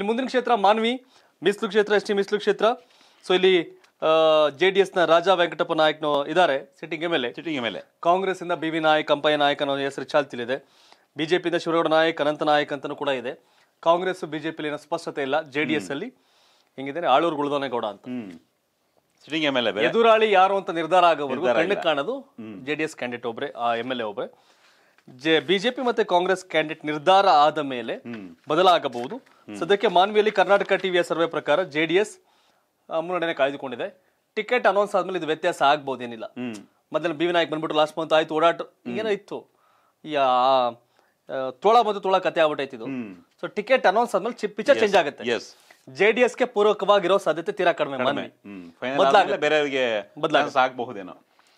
ಇಲ್ಲಿ ಮುಂದಿನ ಕ್ಷೇತ್ರ ಮಾನ್ವಿ ಮೀಸಲು ಕ್ಷೇತ್ರ ಎಸ್ ಟಿ ಮೀಸಲು ಕ್ಷೇತ್ರ ಸೊ ಇಲ್ಲಿ ಜೆ ಡಿ ನ ರಾಜಾ ವೆಂಕಟಪ್ಪ ನಾಯಕ್ನೋ ಇದ್ದಾರೆ sitting M L A sitting M L A ಇಂದ ಬಿ ವಿ ನಾಯಕ್ ಅಂಪಯ್ಯ ನಾಯಕ್ ಅನ್ನೋ ಹೆಸರು ಚಾಲ್ತಿಲಿದೆ ಬಿಜೆಪಿ ಇಂದ ನಾಯಕ್ ಅನಂತ ನಾಯಕ್ ಅಂತಲೂ ಕೂಡ ಇದೆ ಕಾಂಗ್ರೆಸ್ ಬಿಜೆಪಿ ಏನೋ ಸ್ಪಷ್ಟತೆ ಇಲ್ಲ ಜೆ ಡಿ ಎಸ್ ಅಲ್ಲಿ ಹೆಂಗಿದ್ದಾರೆ ಆಳೂರು ಗೌಡ ಅಂತ ಸಿಟ್ಟಿಂಗ್ ಎಮ್ ಎಲ್ ಎ ಎದುರಾಳಿ ಯಾರು ಅಂತ ನಿರ್ಧಾರ ಆಗೋವರೆಗೂ ಕಣ್ಣು ಕಾಣೋದು ಜೆ ಡಿ ಎಸ್ ಕ್ಯಾಂಡಿಡೇಟ್ ಒಬ್ಬರೇ ಎಮ್ ಎಲ್ ಎ ಒಬ್ರೆ ಜೆ ಬಿಜೆಪಿ ಮತ್ತೆ ಕಾಂಗ್ರೆಸ್ ಕ್ಯಾಂಡಿಡೇಟ್ ನಿರ್ಧಾರ ಆದ ಮೇಲೆ ಬದಲಾಗಬಹುದು ಸದ್ಯಕ್ಕೆ ಮಾನ್ವಿಯಲ್ಲಿ ಕರ್ನಾಟಕ ಟಿವಿಯ ಸರ್ವೆ ಪ್ರಕಾರ ಜೆಡಿಎಸ್ ಮುನ್ನಡೆನೆ ಕಾಯ್ದುಕೊಂಡಿದೆ ಟಿಕೆಟ್ ಅನೌನ್ಸ್ ಆದ್ಮೇಲೆ ಇದು ವ್ಯತ್ಯಾಸ ಏನಿಲ್ಲ ಮೊದಲ ಬಿ ವಿನಾಯಕ್ ಬಂದ್ಬಿಟ್ಟು ಲಾಸ್ಟ್ ಮಂತ್ ಆಯ್ತು ಓಡಾಟ ಏನೋ ಇತ್ತು ಯಾ ತೋಳ ಮತ್ತು ತೋಳ ಕತೆ ಆಗ್ಬಿಟ್ಟೈತಿ ಇದು ಸೊ ಟಿಕೆಟ್ ಅನೌನ್ಸ್ ಆದ್ಮೇಲೆ ಪಿಕ್ಚರ್ ಚೇಂಜ್ ಆಗುತ್ತೆ ಜೆ ಡಿ ಎಸ್ ಗೆ ಪೂರಕವಾಗಿರೋ ಸಾಧ್ಯತೆ ತೀರಾ ಕಡಿಮೆ ಬದಲಾಗಬಹುದು ಬದಲಾಗಬಹುದೇನೋ